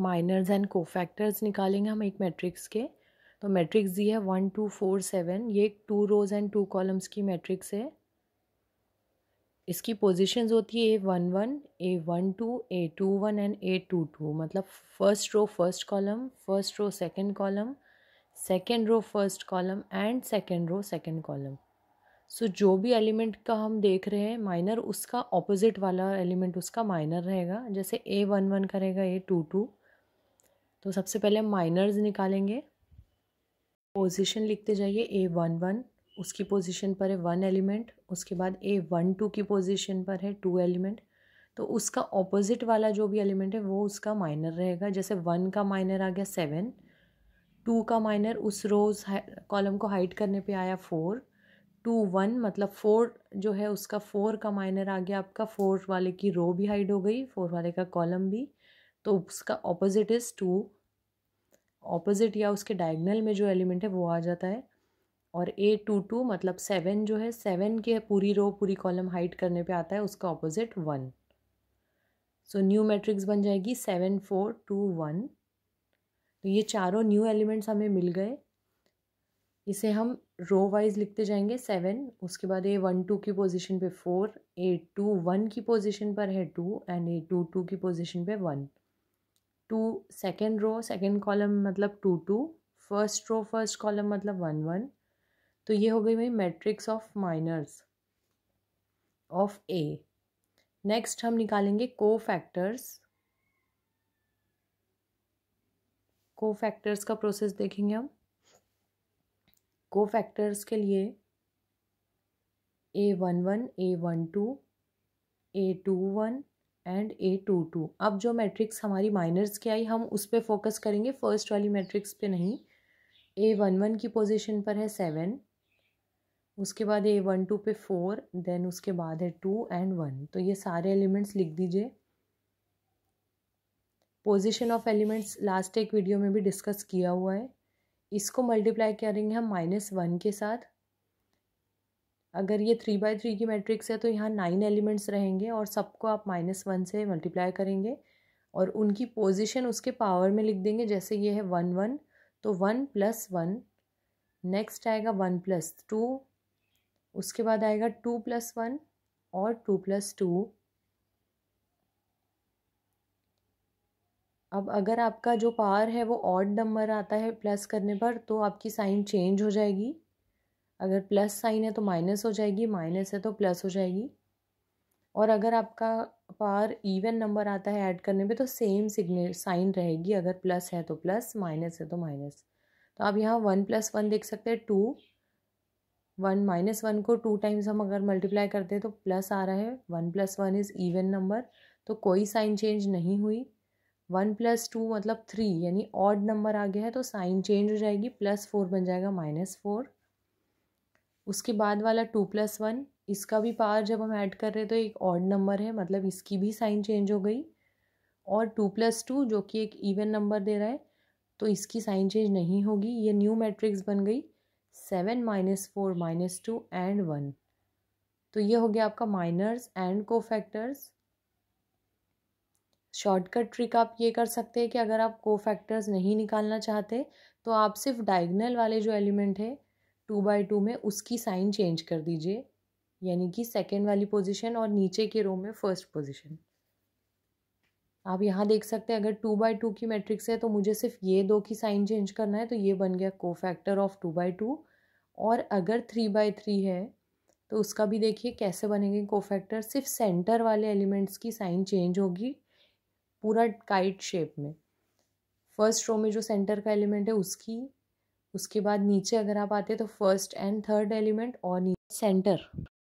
miners and cofactors निकालेंगे हम एक मैट्रिक्स के तो मैट्रिक्स दी है वन टू फोर सेवन ये एक two rows and two columns की मैट्रिक्स है इसकी पोजीशंस होती है a one one a one two a two one and a two two मतलब first row first column first row second column second row first column and second row second column so जो भी element का हम देख रहे हैं minor उसका opposite वाला एलिमेंट उसका माइनर रहेगा जैसे ए वन वन करेगा ए टू टू तो सबसे पहले माइनर्स निकालेंगे पोजीशन लिखते जाइए ए वन वन उसकी पोजीशन पर है वन एलिमेंट उसके बाद ए वन टू की पोजीशन पर है टू एलिमेंट तो उसका ऑपोजिट वाला जो भी एलिमेंट है वो उसका माइनर रहेगा जैसे वन का माइनर आ गया सेवन टू का माइनर उस रोज कॉलम को हाइड करने पे आया फोर टू वन मतलब फोर जो है उसका फोर का माइनर आ गया आपका फोर वाले की रो भी हाइड हो गई फोर वाले का कॉलम भी तो उसका ऑपोजिट इज़ टू ऑपोजिट या उसके डायगनल में जो एलिमेंट है वो आ जाता है और ए टू टू मतलब सेवन जो है सेवन के पूरी रो पूरी कॉलम हाइट करने पे आता है उसका opposite one so new matrix बन जाएगी सेवन फोर टू वन तो ये चारों न्यू एलिमेंट्स हमें मिल गए इसे हम रो वाइज लिखते जाएंगे सेवन उसके बाद ए वन टू की पोजीशन पे फोर ए टू वन की पोजीशन पर है two and a two two की पोजीशन पे one two second row second column मतलब two two first row first column मतलब वन वन तो ये हो गई मेरी matrix of minors of A next हम निकालेंगे को फैक्टर्स को फैक्टर्स का प्रोसेस देखेंगे हम को फैक्टर्स के लिए a one one a one two a two one and a two two अब जो मैट्रिक्स हमारी माइनर्स की आई हम उस पर फोकस करेंगे फर्स्ट वाली मैट्रिक्स पे नहीं ए वन वन की पोजीशन पर है सेवन उसके बाद ए वन टू पे फोर देन उसके बाद है टू एंड वन तो ये सारे एलिमेंट्स लिख दीजिए पोजीशन ऑफ एलिमेंट्स लास्ट एक वीडियो में भी डिस्कस किया हुआ है इसको मल्टीप्लाई करेंगे हम माइनस वन के साथ अगर ये थ्री बाई थ्री की मैट्रिक्स है तो यहाँ नाइन एलिमेंट्स रहेंगे और सबको आप माइनस वन से मल्टीप्लाई करेंगे और उनकी पोजीशन उसके पावर में लिख देंगे जैसे ये है वन वन तो वन प्लस वन नेक्स्ट आएगा वन प्लस टू उसके बाद आएगा टू प्लस वन और टू प्लस टू अब अगर आपका जो पावर है वो ऑड नंबर आता है प्लस करने पर तो आपकी साइन चेंज हो जाएगी अगर प्लस साइन है तो माइनस हो जाएगी माइनस है तो प्लस हो जाएगी और अगर आपका पार इवन नंबर आता है ऐड करने पे तो सेम सिग्ने साइन रहेगी अगर प्लस है तो प्लस माइनस है तो माइनस तो आप यहाँ वन प्लस वन देख सकते हैं टू वन माइनस वन को टू टाइम्स हम अगर मल्टीप्लाई करते हैं तो प्लस आ रहा है one plus one is even number तो कोई साइन चेंज नहीं हुई वन प्लस टू मतलब थ्री यानी ऑड नंबर आ गया है तो साइन चेंज हो जाएगी प्लस फोर बन जाएगा माइनस फोर उसके बाद वाला टू प्लस वन इसका भी पावर जब हम ऐड कर रहे हैं तो एक ऑड नंबर है मतलब इसकी भी साइन चेंज हो गई और टू प्लस टू जो कि एक इवन नंबर दे रहा है तो इसकी साइन चेंज नहीं होगी ये न्यू मैट्रिक्स बन गई seven minus four minus two and one तो ये हो गया आपका minors and cofactors shortcut trick आप ये कर सकते हैं कि अगर आप को फैक्टर्स नहीं निकालना चाहते तो आप सिर्फ डायगनल वाले जो एलिमेंट है टू बाई टू में उसकी साइन चेंज कर दीजिए यानी कि सेकेंड वाली पोजिशन और नीचे के रो में फर्स्ट पोजिशन आप यहाँ देख सकते हैं अगर टू बाई टू की मैट्रिक्स है तो मुझे सिर्फ ये दो की साइन चेंज करना है तो ये बन गया cofactor of two by two और अगर थ्री बाई थ्री है तो उसका भी देखिए कैसे बनेंगे को फैक्टर सिर्फ सेंटर वाले एलिमेंट्स की साइन चेंज होगी पूरा काइट शेप में फर्स्ट रो में जो सेंटर का एलिमेंट है उसकी उसके बाद नीचे अगर आप आते हैं तो फर्स्ट एंड थर्ड एलिमेंट और सेंटर